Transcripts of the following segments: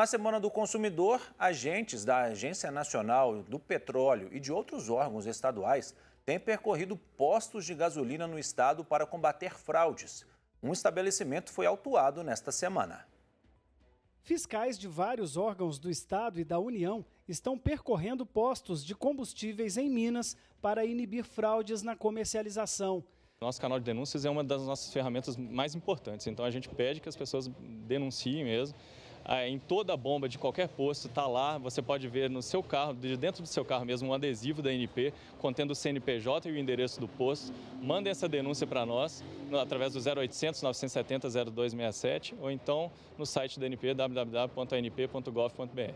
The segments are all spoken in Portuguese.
Na Semana do Consumidor, agentes da Agência Nacional do Petróleo e de outros órgãos estaduais têm percorrido postos de gasolina no estado para combater fraudes. Um estabelecimento foi autuado nesta semana. Fiscais de vários órgãos do Estado e da União estão percorrendo postos de combustíveis em Minas para inibir fraudes na comercialização. Nosso canal de denúncias é uma das nossas ferramentas mais importantes, então a gente pede que as pessoas denunciem mesmo ah, em toda a bomba de qualquer posto, está lá, você pode ver no seu carro, de dentro do seu carro mesmo, um adesivo da NP contendo o CNPJ e o endereço do posto. Mandem essa denúncia para nós através do 0800 970 0267 ou então no site da NP www.anp.gov.br.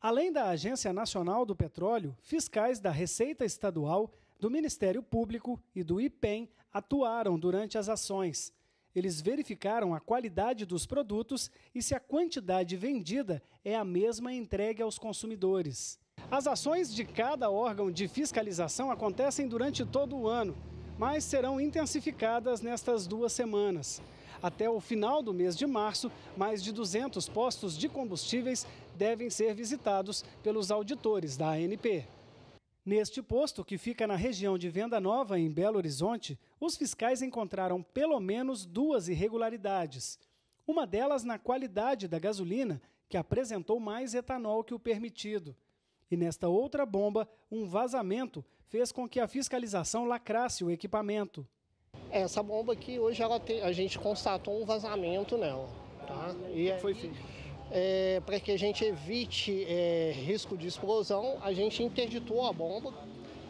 Além da Agência Nacional do Petróleo, fiscais da Receita Estadual, do Ministério Público e do IPEM atuaram durante as ações. Eles verificaram a qualidade dos produtos e se a quantidade vendida é a mesma entregue aos consumidores. As ações de cada órgão de fiscalização acontecem durante todo o ano, mas serão intensificadas nestas duas semanas. Até o final do mês de março, mais de 200 postos de combustíveis devem ser visitados pelos auditores da ANP. Neste posto, que fica na região de Venda Nova, em Belo Horizonte, os fiscais encontraram pelo menos duas irregularidades. Uma delas na qualidade da gasolina, que apresentou mais etanol que o permitido. E nesta outra bomba, um vazamento fez com que a fiscalização lacrasse o equipamento. Essa bomba aqui, hoje, tem, a gente constatou um vazamento nela. Tá? E, Foi feito é, para que a gente evite é, risco de explosão, a gente interditou a bomba,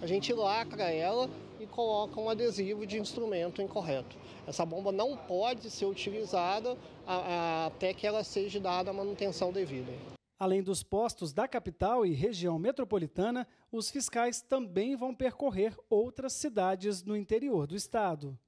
a gente lacra ela e coloca um adesivo de instrumento incorreto. Essa bomba não pode ser utilizada a, a, até que ela seja dada a manutenção devida. Além dos postos da capital e região metropolitana, os fiscais também vão percorrer outras cidades no interior do estado.